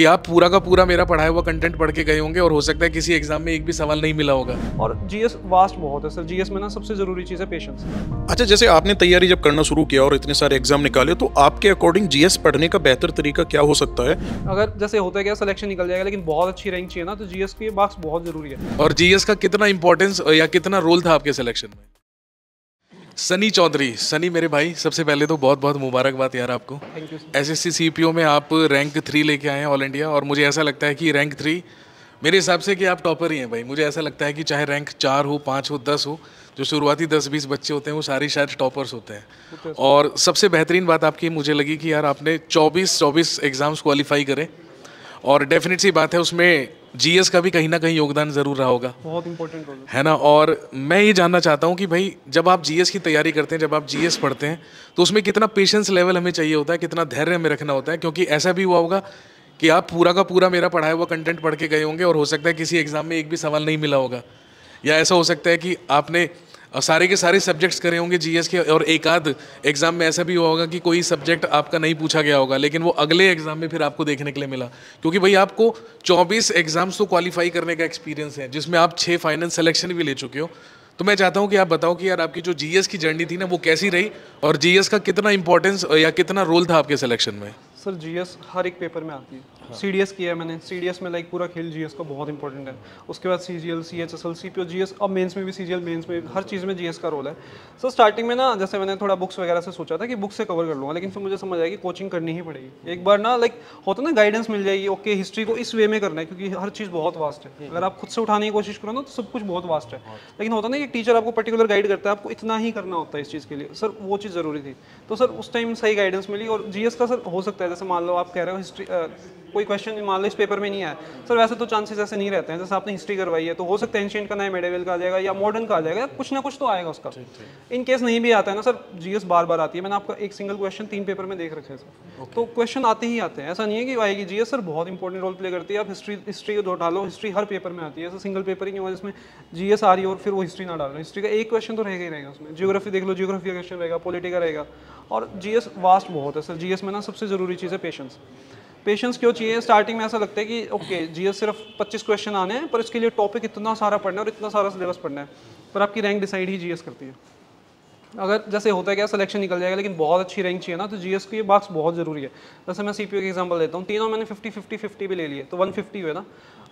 कि आप पूरा का पूरा मेरा पढ़ाया हुआ कंटेंट पढ़ के गए होंगे और हो सकता है किसी एग्जाम में एक भी सवाल नहीं मिला होगा और जीएस वास्ट बहुत है सर जीएस में ना सबसे जरूरी चीज़ है पेशेंस अच्छा जैसे आपने तैयारी जब करना शुरू किया और इतने सारे एग्जाम निकाले तो आपके अकॉर्डिंग जीएस पढ़ने का बेहतर तरीका क्या हो सकता है अगर जैसे होता है क्या सिलेक्शन निकल जाएगा लेकिन बहुत अच्छी रैंक चाहिए ना तो जीएस के मार्क्स बहुत जरूरी है और जीएस का कितना इंपॉर्टेंस या कितना रोल था आपके सिलेक्शन में सनी चौधरी सनी मेरे भाई सबसे पहले तो बहुत बहुत मुबारकबाद यार आपको एस एस सी में आप रैंक थ्री लेके आए हैं ऑल इंडिया और मुझे ऐसा लगता है कि रैंक थ्री मेरे हिसाब से कि आप टॉपर ही हैं भाई मुझे ऐसा लगता है कि चाहे रैंक चार हो पाँच हो दस हो जो शुरुआती दस बीस बच्चे होते हैं वो सारे शायद टॉपर्स होते हैं और सबसे बेहतरीन बात आपकी मुझे लगी कि यार आपने चौबीस चौबीस एग्ज़ाम्स क्वालिफाई करें और डेफिनेट सी बात है उसमें जीएस का भी कहीं ना कहीं योगदान जरूर रहा होगा बहुत इंपॉर्टेंट रोल है ना और मैं ये जानना चाहता हूँ कि भाई जब आप जीएस की तैयारी करते हैं जब आप जीएस पढ़ते हैं तो उसमें कितना पेशेंस लेवल हमें चाहिए होता है कितना धैर्य हमें रखना होता है क्योंकि ऐसा भी हुआ होगा कि आप पूरा का पूरा मेरा पढ़ाया हुआ कंटेंट पढ़ के गए होंगे और हो सकता है किसी एग्ज़ाम में एक भी सवाल नहीं मिला होगा या ऐसा हो सकता है कि आपने और सारे के सारे सब्जेक्ट्स करे होंगे जीएस के और एक आध एग्ज़ाम में ऐसा भी हुआ होगा कि कोई सब्जेक्ट आपका नहीं पूछा गया होगा लेकिन वो अगले एग्ज़ाम में फिर आपको देखने के लिए मिला क्योंकि भाई आपको 24 एग्ज़ाम्स तो क्वालिफाई करने का एक्सपीरियंस है जिसमें आप छः फाइनल सेलेक्शन भी ले चुके हो तो मैं चाहता हूँ कि आप बताओ कि यार आपकी जो जी की जर्नी थी ना वो कैसी रही और जी का कितना इंपॉर्टेंस या कितना रोल था आपके सिलेक्शन में सर जीएस हर एक पेपर में आती है सीडीएस हाँ. किया है मैंने सीडीएस में लाइक पूरा खेल जीएस का बहुत इंपॉर्टेंट है उसके बाद सीजीएल सीएचएसएल सीपीओ जीएस अब मेंस में भी सीजीएल मेंस में हर चीज़ में जीएस का रोल है सर स्टार्टिंग में ना जैसे मैंने थोड़ा बुक्स वगैरह से सोचा था कि बुक से कवर कर लूँगा लेकिन फिर मुझे समझ आया कि कोचिंग करनी ही पड़ेगी हम्म। एक बार ना लाइक होता ना गाइडेंस मिल जाएगी ओके हिस्ट्री को इस वे में करना है क्योंकि हर चीज़ बहुत वास्ट है हम्म। अगर आप खुद से उठाने की कोशिश करो ना तो सब कुछ बहुत वास्ट है लेकिन होता ना कि टीचर आपको पर्टिकुलर गाइड करता है आपको इतना ही करना होता है इस चीज़ के लिए सर वो चीज़ ज़रूरी थी तो सर उस टाइम सही गाइडेंस मिली और जीएस का सर हो सकता है जैसे मान लो आप कह रहे हो हिस्ट्री कोई क्वेश्चन मान लो इस पेपर में नहीं आया सर वैसे तो चांसेस ऐसे नहीं रहते हैं जैसे आपने हिस्ट्री करवाई है तो हो सकता है एंशियंट का नया मेडिवल का आ जाएगा या मॉडर्न का आ जाएगा कुछ ना कुछ तो आएगा उसका इन केस नहीं भी आता है ना सर जीएस बार बार आती है मैंने आपका एक सिंगल क्वेश्चन तीन पेपर में देख रखे हैं सर तो क्वेश्चन आते ही आते हैं ऐसा नहीं है कि आएगी जीएस सर बहुत इंपॉर्टेंट रोल प्ले करती है आप हिस्ट्री हिस्ट्री को डालो हिस्ट्री हर पेपर में आती है ऐसा सिंगल पेपर ही नहीं हुआ जिसमें जी आ रही है और फिर वो हिस्ट्री ना रहे हिस्ट्री का एक क्वेश्चन तो रहेगा ही रहेगा उसमें जियोग्राफी देख लो जियोग्राफी का क्वेश्चन रहेगा पॉलिटी रहेगा और जीएस वास्ट बहुत है सर जीएस में ना सबसे ज़रूरी चीज़ है पेशेंस पेशेंस क्यों चाहिए स्टार्टिंग में ऐसा लगता है कि ओके जी सिर्फ पच्चीस क्वेश्चन आने हैं पर इसके लिए टॉपिक इतना सारा पढ़ना है और इतना सारा सिलेबस पढ़ना है पर आपकी रैंक डिसाइड ही जी करती है अगर जैसे होता है क्या सिलेक्शन निकल जाएगा लेकिन बहुत अच्छी रैंक चाहिए ना तो जीएस की मार्क्स बहुत जरूरी है जैसे मैं सीपीओ के एग्जांपल देता हूँ तीनों मैंने 50 50 50 भी ले लिए तो 150 हुए ना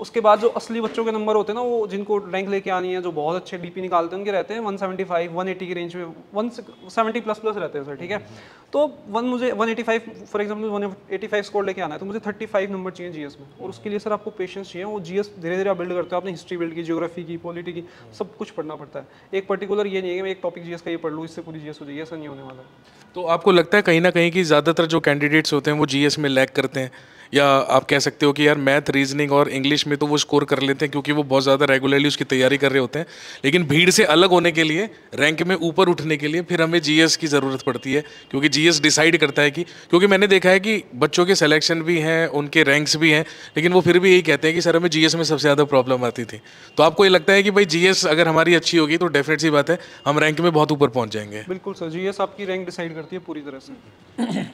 उसके बाद जो असली बच्चों के नंबर होते हैं ना वो जिनको रैंक लेके आनी है जो बहुत अच्छे डीपी निकालते हैं उनके रहते हैं 175 180 की रेंज में वन सेवेंटी प्लस प्लस रहते हैं सर ठीक है हम्म, हम्म, हम्म। तो वन मुझे 185 फॉर एग्जांपल 185 स्कोर लेके आना है तो मुझे 35 नंबर चाहिए जीएस में और उसके लिए सर आपको पेशेंस चाहिए वो जीएस धीरे धीरे आप बिल्ड करते हो आपने हिस्ट्री बिल्ड की जियोग्राफी की पॉलिटी की सब कुछ पढ़ना पड़ता है एक पर्टिकुलर ये नहीं है मैं एक टॉपिक जीएस का ये पढ़ लूँ इससे पूरी जीएस हो जाएगी ऐसा नहीं होने वाला तो आपको लगता है कहीं ना कहीं कि ज़्यादातर जो कैंडिडेट्स होते हैं वो जीएस में लैक करते हैं या आप कह सकते हो कि यार मैथ रीजनिंग और इंग्लिश में तो वो स्कोर कर लेते हैं क्योंकि वो बहुत ज़्यादा रेगुलरली उसकी तैयारी कर रहे होते हैं लेकिन भीड़ से अलग होने के लिए रैंक में ऊपर उठने के लिए फिर हमें जीएस की ज़रूरत पड़ती है क्योंकि जीएस डिसाइड करता है कि क्योंकि मैंने देखा है कि बच्चों के सिलेक्शन भी हैं उनके रैंक्स भी हैं लेकिन वो फिर भी यही कहते हैं कि सर हमें जीएस में सबसे ज़्यादा प्रॉब्लम आती थी तो आपको ये लगता है कि भाई जी अगर हमारी अच्छी होगी तो डेफिनेट सी बात है हम रैंक में बहुत ऊपर पहुँच जाएंगे बिल्कुल सर जी आपकी रैंक डिसाइड करती है पूरी तरह से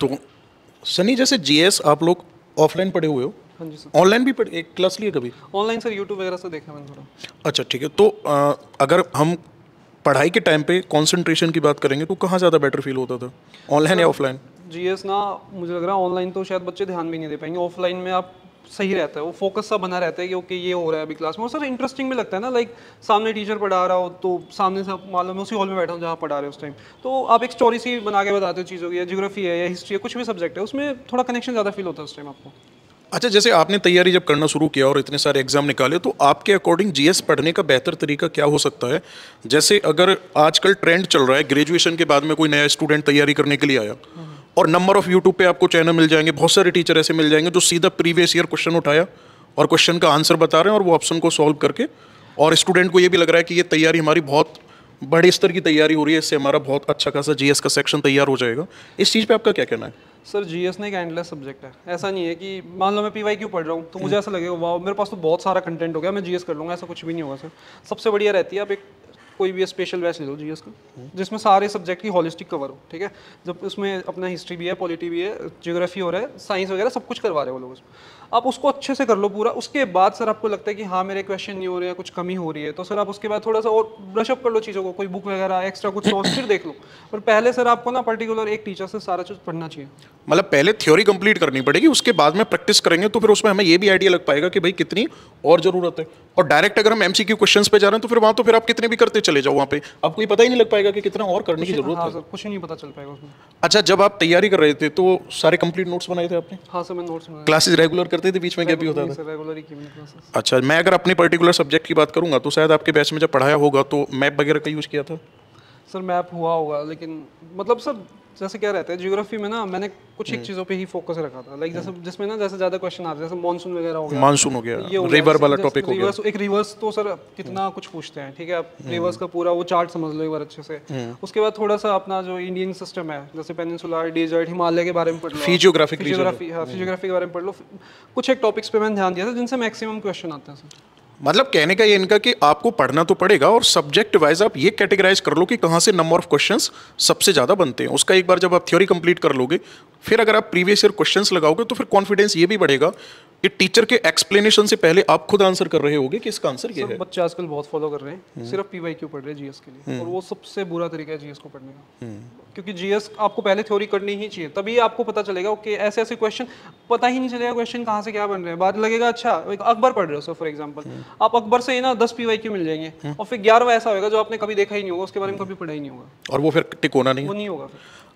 तो सनी जैसे जीएस आप लोग ऑफलाइन पढ़े हुए हो ऑनलाइन हाँ भी पढ़े क्लास लिए कभी ऑनलाइन सर यूट्यूब वगैरह से देखा मैंने थोड़ा अच्छा ठीक है तो आ, अगर हम पढ़ाई के टाइम पे कंसंट्रेशन की बात करेंगे तो कहाँ ज़्यादा बेटर फील होता था ऑनलाइन या ऑफलाइन जीएस ना मुझे लग रहा है ऑनलाइन तो शायद बच्चे ध्यान भी नहीं दे पाएंगे ऑफलाइन में आप सही रहता है वो फोकस सा बना रहता है कि ओके ये हो रहा है अभी क्लास में और सर इंटरेस्टिंग भी लगता है ना लाइक सामने टीचर पढ़ा रहा हो तो सामने से मालूम है उसी हॉल में बैठा हूँ जहाँ पढ़ा रहे हो उस टाइम तो आप एक स्टोरी सी बना के बताते हो चीज़ों की या जोग्राफी है या हिस्ट्री है कुछ भी सब्जेक्ट है उसमें थोड़ा कनेक्शन ज़्यादा फील होता है उस टाइम आपको अच्छा जैसे आपने तैयारी जब करना शुरू किया और इतने सारे एग्जाम निकाले तो आपके अकॉर्डिंग जीएस पढ़ने का बेहतर तरीका क्या हो सकता है जैसे अगर आजकल ट्रेंड चल रहा है ग्रेजुएशन के बाद में कोई नया स्टूडेंट तैयारी करने के लिए आया हाँ। और नंबर ऑफ़ यूट्यूब पे आपको चैनल मिल जाएंगे बहुत सारे टीचर ऐसे मिल जाएंगे जो सीधा प्रीवियस ईयर क्वेश्चन उठाया और क्वेश्चन का आंसर बता रहे हैं और वो ऑप्शन को सॉल्व करके और स्टूडेंट को ये भी लग रहा है कि ये तैयारी हमारी बहुत बड़े स्तर की तैयारी हो रही है इससे हमारा बहुत अच्छा खासा जीएस का सेक्शन तैयार हो जाएगा इस चीज़ पे आपका क्या कहना है सर जीएस ना एक एंडलेस सब्जेक्ट है ऐसा नहीं है कि मान लो मैं पीवाई क्यों पढ़ रहा हूँ तो मुझे हम्म। ऐसा लगेगा वाह मेरे पास तो बहुत सारा कंटेंट हो गया मैं जीएस कर लूँगा ऐसा कुछ भी नहीं होगा सर सबसे बढ़िया रहती है आप एक कोई भी स्पेशल बैच ले लो जी उसका जिसमें सारे सब्जेक्ट की हॉलिस्टिक कवर हो ठीक है जब उसमें अपना हिस्ट्री भी है पॉलिटी भी है जियोग्राफी हो रहा है साइंस वगैरह सब कुछ करवा रहे हो लोग उसमें आप उसको अच्छे से कर लो पूरा उसके बाद सर आपको लगता है कि हाँ मेरे क्वेश्चन नहीं हो रहे हैं कुछ कमी हो रही है तो सर आप उसके बाद थोड़ा सा और ब्रशअप कर लो चीज़ों को कोई बुक वगैरह एक्स्ट्रा कुछ सोर्स फिर देख लो पर पहले सर आपको ना पर्टिकुलर एक टीचर से सारा चीज़ पढ़ना चाहिए मतलब पहले थ्योरी कंप्लीट करनी पड़ेगी उसके बाद में प्रैक्टिस करेंगे तो फिर उसमें हमें ये भी आइडिया लग पाएगा कि भाई कितनी और ज़रूरत है और डायरेक्ट अगर हम एमसीक्यू क्वेश्चंस पे जा रहे हैं तो फिर वहां तो फिर आप कितने भी करते चले जाओ वहाँ पे आपको ये पता ही नहीं लग पाएगा कि कितना और करने की जरूरत हाँ है हाँ सर कुछ नहीं पता चल पाएगा उसमें अच्छा जब आप तैयारी कर रहे थे तो सारे कंप्लीट नोट्स बनाए थे आपने हाँ सर मैं नोट्स बनाए क्लासेस रेगुलर करते थे बीच में क्या भी होता था रेगुलर ही अच्छा मैं अगर अपने पर्टिकुलर सब्जेक्ट की बात करूँगा तो शायद आपके बैच में जब पढ़ाया होगा तो मैप वगैरह का यूज़ किया था सर मैप हुआ होगा लेकिन मतलब सर जैसे क्या रहता है जियोग्राफी में ना मैंने कुछ एक हम्म। चीज़ों पे ही फोकस रखा था लाइक हम्म। जैसे जिसमें ना जैसे ज़्यादा क्वेश्चन आते हैं जैसे मानसून वगैरह हो गया मानसून हो गया रिवर वाला टॉपिक हो गया एक रिवर्स तो सर कितना हम्म। कुछ पूछते हैं ठीक है आप रिवर्स का पूरा वो चार्ट समझ लो एक बार अच्छे से उसके बाद थोड़ा सा अपना जो इंडियन सिस्टम है जैसे पेनिनसुलर डेजर्ट हिमालय के बारे में पढ़ लो फिजियोग्राफी हाँ फिजियोग्राफी के बारे में पढ़ लो कुछ एक टॉपिक्स पे मैंने ध्यान दिया था जिनसे मैक्सिमम क्वेश्चन आते हैं सर मतलब कहने का ये इनका कि आपको पढ़ना तो पड़ेगा और सब्जेक्ट वाइज आप ये कैटेगराइज कर लो कि कहाँ से नंबर ऑफ क्वेश्चन सबसे ज़्यादा बनते हैं उसका एक बार जब आप थ्योरी कंप्लीट कर लोगे फिर अगर आप प्रीवियस ईयर क्वेश्चन लगाओगे तो फिर कॉन्फिडेंस ये भी बढ़ेगा ये टीचर के एक्सप्लेनेशन से पहले आप खुद आंसर कर रहे होगे कि इसका आंसर ये है बच्चे आजकल बहुत फॉलो कर रहे हैं हम्म। सिर्फ पी वाई क्यू पढ़ रहे हैं जीएस के लिए हम्म। और वो सबसे बुरा तरीका है जीएस को पढ़ने का हम्म। क्योंकि जीएस आपको पहले थ्योरी करनी ही चाहिए तभी आपको पता चलेगा ओके ऐसे ऐसे क्वेश्चन पता ही नहीं चलेगा क्वेश्चन कहाँ से क्या बन रहे हैं बाद लगेगा अच्छा अकबर पढ़ रहे हो सर फॉर एग्जाम्पल आप अकबर से ही ना दस पी वाई क्यू मिल जाएंगे और फिर ग्यारहवा ऐसा होगा जो आपने कभी देखा ही नहीं होगा उसके बारे में कभी पढ़ा ही नहीं होगा और वो फिर टिक होना नहीं वो नहीं होगा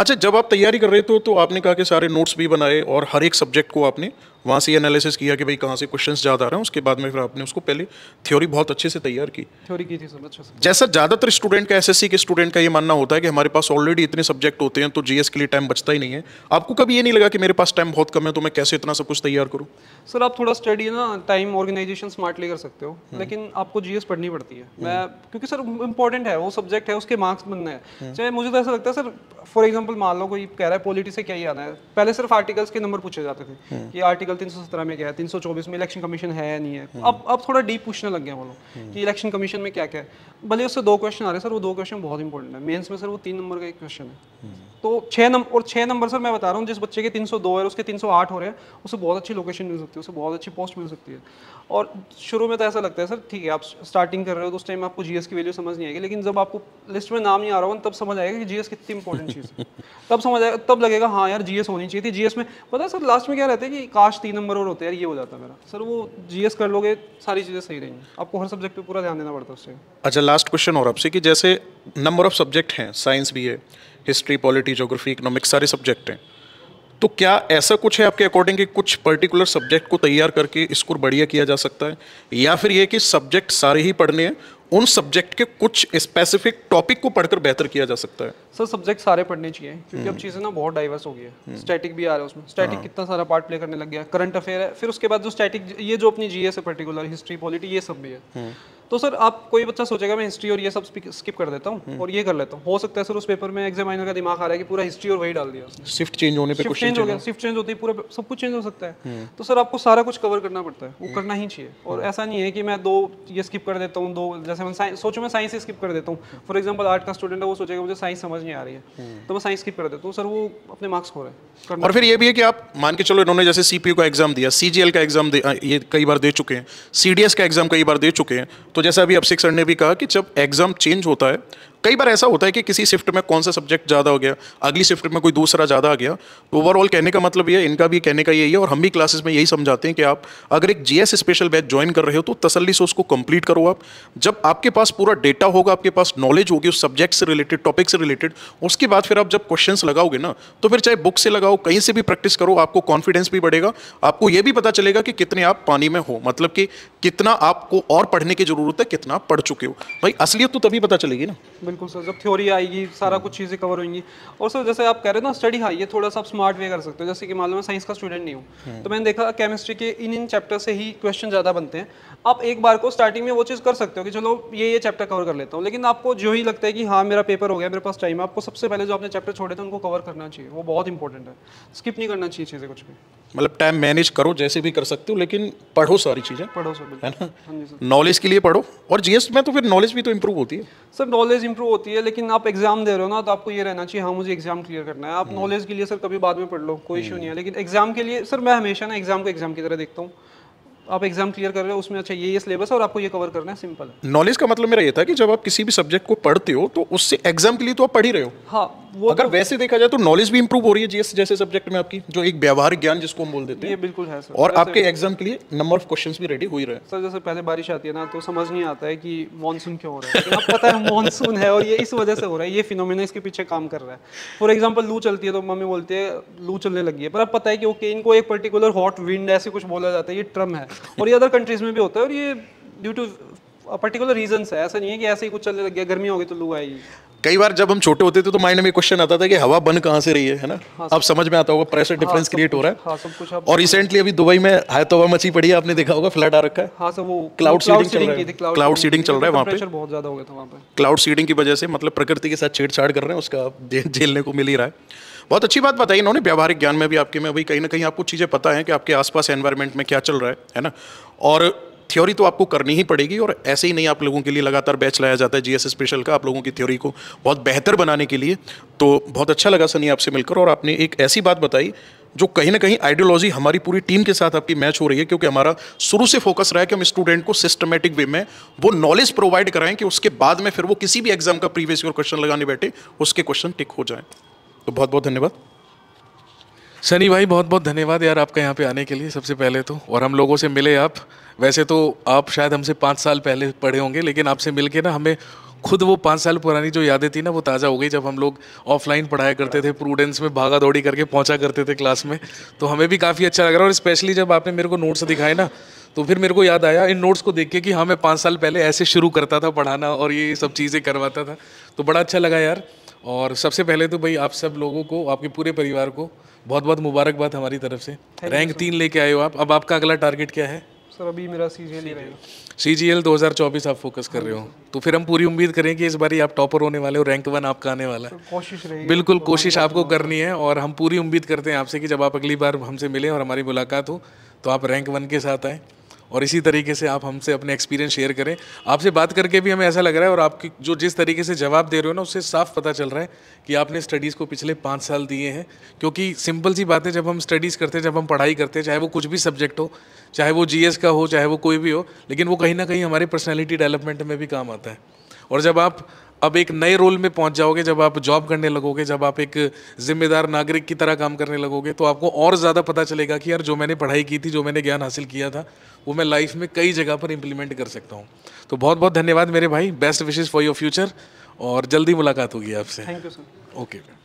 अच्छा जब आप तैयारी कर रहे थे तो आपने कहा कि सारे नोट्स भी बनाए और हर एक सब्जेक्ट को आपने वहाँ से एनालिसिस किया कि भाई कहाँ से क्वेश्चन ज़्यादा आ रहे हैं उसके बाद में फिर आपने उसको पहले थ्योरी बहुत अच्छे से तैयार की थ्योरी की थी सर अच्छा जैसा ज़्यादातर स्टूडेंट का एस के स्टूडेंट का ये मानना होता है कि हमारे पास ऑलरेडी इतने सब्जेक्ट होते हैं तो जी के लिए टाइम बचता ही नहीं है आपको कभी ये नहीं लगा कि मेरे पास टाइम बहुत कम है तो मैं कैसे इतना सब कुछ तैयार करूँ सर आप थोड़ा स्टडी ना टाइम ऑर्गेनाइजेशन स्मार्टली कर सकते हो लेकिन आपको जी पढ़नी पड़ती है हम्म। मैं क्योंकि सर इंपॉर्टेंट है वो सब्जेक्ट है उसके मार्क्स बनने हैं हम्म। चाहे मुझे तो ऐसा लगता है सर फॉर एग्जाम्पल मान लो कोई कह रहा है पॉलिटी से क्या ही आना है पहले सिर्फ आर्टिकल्स के नंबर पूछे जाते थे हम्म। कि आर्टिकल आर्टिकल 317 में क्या है 324 में इलेक्शन कमीशन है नहीं है हम्म। अब अब थोड़ा डीप पूछने लग गए वो लोग हम्म। कि इलेक्शन कमीशन में क्या क्या है भले उससे दो क्वेश्चन आ रहे हैं सर वो दो क्वेश्चन बहुत इंपॉर्टेंट है मेन्स में सर वो तीन नंबर का एक क्वेश्चन है हम्म। तो छः नंबर और छः नंबर सर मैं बता रहा हूँ जिस बच्चे के 302 है उसके 308 हो रहे हैं उसे बहुत अच्छी लोकेशन मिल सकती है उसे बहुत अच्छी पोस्ट मिल सकती है और शुरू में तो ऐसा लगता है सर ठीक है आप स्टार्टिंग कर रहे हो तो उस टाइम आपको जीएस की वैल्यू समझ नहीं आएगी लेकिन जब आपको लिस्ट में नाम नहीं आ रहा होगा तब समझ आएगा कि जीएस कितनी इंपॉर्टेंट चीज़ है तब समझ आएगा तब लगेगा हाँ यार जीएस होनी चाहिए थी जीएस में पता है सर लास्ट में क्या रहता है कि काश तीन नंबर और होते यार ये हो जाता मेरा सर वो जीएस कर लोगे सारी चीज़ें सही रहेंगी आपको हर सब्जेक्ट पर पूरा ध्यान देना पड़ता है उससे अच्छा लास्ट क्वेश्चन और आपसे कि जैसे नंबर ऑफ सब्जेक्ट हैं साइंस भी है हिस्ट्री पॉलिटी जोग्राफी इकोनॉमिक्स सारे सब्जेक्ट हैं तो क्या ऐसा कुछ है आपके अकॉर्डिंग कि कुछ पर्टिकुलर सब्जेक्ट को तैयार करके इसको बढ़िया किया जा सकता है या फिर ये कि सब्जेक्ट सारे ही पढ़ने हैं उन सब्जेक्ट के कुछ स्पेसिफिक टॉपिक को पढ़कर बेहतर किया जा सकता है सर सब्जेक्ट सारे पढ़ने चाहिए क्योंकि अब हम्म। चीज़ें ना बहुत डाइवर्स हो गई है स्टैटिक हम्म। भी आ रहा है उसमें स्टैटिक हाँ। कितना सारा पार्ट प्ले करने लग गया करंट अफेयर है फिर उसके बाद जो स्टैटिक ये जो अपनी जी है पर्टिकुलर हिस्ट्री पॉलिटी ये सब भी है हम्म। तो सर आप कोई बच्चा सोचेगा मैं हिस्ट्री और ये सब स्किप कर देता हूँ हम्म। और ये कर लेता हूँ हो सकता है सर उस पेपर में एग्जामिनर का दिमाग आ रहा है कि पूरा हिस्ट्री और वही डाल दिया शिफ्ट चेंज होने पे चेंज हो गया शिफ्ट चेंज होती है पूरा सब कुछ चेंज हो सकता है हम्म। तो सर आपको सारा कुछ कवर करना पड़ता है वो हम्म। करना ही चाहिए और ऐसा नहीं है कि मैं दो ये स्किप कर देता हूँ दो जैसे मैं सोचो मैं साइंस स्किप कर देता हूँ फॉर एग्जाम्पल आर्ट का स्टूडेंट है वो सोचेगा मुझे साइंस समझ नहीं आ रही है तो मैं साइंस स्किप कर देता हूँ सर वो अपने मार्क्स खो रहे हैं और फिर ये भी है कि आप मान के चलो इन्होंने जैसे सीपीयू का एग्जाम दिया सीजीएल का एग्जाम ये कई बार दे चुके हैं सीडीएस का एग्जाम कई बार दे चुके हैं तो तो जैसा अभी अभिषेक सर ने भी कहा कि जब एग्ज़ाम चेंज होता है कई बार ऐसा होता है कि किसी शिफ्ट में कौन सा सब्जेक्ट ज़्यादा हो गया अगली शिफ्ट में कोई दूसरा ज़्यादा आ गया तो ओवरऑल कहने का मतलब ये इनका भी कहने का यही है और हम भी क्लासेस में यही समझाते हैं कि आप अगर एक जीएस स्पेशल बैच ज्वाइन कर रहे हो तो तसल्ली से उसको कंप्लीट करो आप जब आपके पास पूरा डेटा होगा आपके पास नॉलेज होगी उस सब्जेक्ट से रिलेटेड टॉपिक से रिलेटेड उसके बाद फिर आप जब क्वेश्चन लगाओगे ना तो फिर चाहे बुक से लगाओ कहीं से भी प्रैक्टिस करो आपको कॉन्फिडेंस भी बढ़ेगा आपको ये भी पता चलेगा कि कितने आप पानी में हो मतलब कि कितना आपको और पढ़ने की ज़रूरत है कितना आप पढ़ चुके हो भाई असलियत तो तभी पता चलेगी ना बिल्कुल सर जब थ्योरी आएगी सारा हाँ। कुछ चीज़ें कवर होंगी और सर जैसे आप कह रहे हो ना स्टडी हाई ये थोड़ा सा आप स्मार्ट वे कर सकते हो जैसे कि मान लो मैं साइंस का स्टूडेंट नहीं हूँ हाँ। तो मैंने देखा केमिस्ट्री के इन इन चैप्टर से ही क्वेश्चन ज़्यादा बनते हैं आप एक बार को स्टार्टिंग में वो चीज़ कर सकते हो कि चलो ये ये चैप्टर कवर कर लेता हूँ लेकिन आपको जो ही लगता है कि हाँ मेरा पेपर हो गया मेरे पास टाइम है आपको सबसे पहले जो आपने चैप्टर छोड़े थे उनको कवर करना चाहिए वो बहुत इंपॉर्टेंट है स्किप नहीं करना चाहिए चीज़ें कुछ भी मतलब टाइम मैनेज करो जैसे भी कर सकते हो लेकिन पढ़ो सारी चीज़ें पढ़ो सर है ना नॉलेज हाँ के लिए पढ़ो और जीएस में तो फिर नॉलेज भी तो इम्प्रूव होती है सर नॉलेज इम्प्रूव होती है लेकिन आप एग्जाम दे रहे हो ना तो आपको ये रहना चाहिए हाँ मुझे एग्जाम क्लियर करना है आप नॉलेज हम्म। के लिए सर कभी बाद में पढ़ लो कोई इशू हम्म। नहीं है लेकिन एग्जाम के लिए सर मैं हमेशा ना एग्जाम को एग्जाम की तरह देखता हूँ आप एग्जाम क्लियर कर रहे हो उसमें अच्छा ये ये सिलेबस और आपको ये कवर करना है सिंपल है नॉलेज का मतलब मेरा ये था कि जब आप किसी भी सब्जेक्ट को पढ़ते हो तो उससे एग्जाम के लिए तो आप पढ़ ही रहे हो हाँ वो अगर तो, वैसे देखा जाए तो नॉलेज भी इंप्रूव हो रही है जीएस जैसे सब्जेक्ट में आपकी जो एक व्यवहारिक ज्ञान जिसको हम बोल देते हैं ये बिल्कुल है सर और आपके एग्जाम के लिए नंबर ऑफ क्वेश्चंस भी रेडी हो ही रहे हैं सर जैसे पहले बारिश आती है ना तो समझ नहीं आता है कि मानसून क्यों हो रहा है आप पता है मानसून है और ये इस वजह से हो रहा है ये फिनोमिना इसके पीछे काम कर रहा है फॉर एग्जाम्पल लू चलती है तो मम्मी बोलती है लू चलने लगी है पर अब पता है कि ओके इनको एक पर्टिकुलर हॉट विंड ऐसे कुछ बोला जाता है ये ट्रम है और ये अदर कंट्रीज में भी होता है और ये ड्यू टू पर्टिकुलर रीजन है ऐसा नहीं है कि ऐसे ही कुछ चलने लग गया गर्मी होगी तो लू आएगी कई बार जब हम छोटे होते थे तो माइंड में क्वेश्चन आता था कि हवा बन कहाँ से रही है ना हाँ, अब समझ में आता होगा प्रेशर डिफरेंस क्रिएट हो रहा है हाँ, सब कुछ और रिसेंटली अभी दुबई में हाय तो हवा मची पड़ी है आपने देखा होगा फ्लैट आ रखा है हाँ, वो क्लाउड सीडिंग चल रहा है क्लाउड सीडिंग चल रहा है वहाँ पे बहुत ज्यादा हो गया था वहाँ पे क्लाउड सीडिंग की वजह से मतलब प्रकृति के साथ छेड़छाड़ कर रहे हैं उसका झेलने को मिल ही रहा है बहुत अच्छी बात बताई इन्होंने व्यवहारिक ज्ञान में भी आपके में अभी कहीं ना कहीं आपको चीज़ें पता है कि आपके आसपास एनवायरनमेंट में क्या चल रहा है है ना और थ्योरी तो आपको करनी ही पड़ेगी और ऐसे ही नहीं आप लोगों के लिए लगातार बैच लाया जाता है जी स्पेशल का आप लोगों की थ्योरी को बहुत बेहतर बनाने के लिए तो बहुत अच्छा लगा सनी आपसे मिलकर और आपने एक ऐसी बात बताई जो कहीं ना कहीं आइडियोलॉजी हमारी पूरी टीम के साथ आपकी मैच हो रही है क्योंकि हमारा शुरू से फोकस रहा है कि हम स्टूडेंट को सिस्टमेटिक वे में वो नॉलेज प्रोवाइड कराएं कि उसके बाद में फिर वो किसी भी एग्जाम का प्रीवियस ईयर क्वेश्चन लगाने बैठे उसके क्वेश्चन टिक हो जाए तो बहुत बहुत धन्यवाद सनी भाई बहुत बहुत धन्यवाद यार आपका यहाँ पे आने के लिए सबसे पहले तो और हम लोगों से मिले आप वैसे तो आप शायद हमसे पाँच साल पहले पढ़े होंगे लेकिन आपसे मिल के ना हमें खुद वो पाँच साल पुरानी जो यादें थी ना वो ताज़ा हो गई जब हम लोग ऑफलाइन पढ़ाया करते थे प्रूडेंस में भागा दौड़ी करके पहुँचा करते थे क्लास में तो हमें भी काफ़ी अच्छा लग रहा है और स्पेशली जब आपने मेरे को नोट्स दिखाए ना तो फिर मेरे को याद आया इन नोट्स को देख के कि हाँ मैं पाँच साल पहले ऐसे शुरू करता था पढ़ाना और ये सब चीज़ें करवाता था तो बड़ा अच्छा लगा यार और सबसे पहले तो भाई आप सब लोगों को आपके पूरे परिवार को बहुत बहुत मुबारकबाद हमारी तरफ से रैंक तीन लेके आए हो आप अब आपका अगला टारगेट क्या है सर अभी मेरा सी G L C G L दो हज़ार चौबीस आप फोकस कर रहे हो तो फिर हम पूरी उम्मीद करें कि इस बार आप टॉपर होने वाले हो रैंक वन आपका आने वाला है कोशिश रहेगी बिल्कुल तो कोशिश आपको करनी है और हम पूरी उम्मीद करते हैं आपसे कि जब आप अगली बार हमसे मिलें और हमारी मुलाकात हो तो आप रैंक वन के साथ आएँ और इसी तरीके से आप हमसे अपने एक्सपीरियंस शेयर करें आपसे बात करके भी हमें ऐसा लग रहा है और आपकी जो जिस तरीके से जवाब दे रहे हो ना उससे साफ पता चल रहा है कि आपने स्टडीज़ को पिछले पाँच साल दिए हैं क्योंकि सिंपल सी बातें जब हम स्टडीज़ करते हैं जब हम पढ़ाई करते हैं चाहे वो कुछ भी सब्जेक्ट हो चाहे वो जी का हो चाहे वो कोई भी हो लेकिन वो कहीं ना कहीं हमारी पर्सनैलिटी डेवलपमेंट में भी काम आता है और जब आप अब एक नए रोल में पहुंच जाओगे जब आप जॉब करने लगोगे जब आप एक जिम्मेदार नागरिक की तरह काम करने लगोगे तो आपको और ज़्यादा पता चलेगा कि यार जो मैंने पढ़ाई की थी जो मैंने ज्ञान हासिल किया था वो मैं लाइफ में कई जगह पर इम्प्लीमेंट कर सकता हूँ तो बहुत बहुत धन्यवाद मेरे भाई best wishes for your future और जल्दी मुलाकात होगी आपसे थैंक यू सर ओके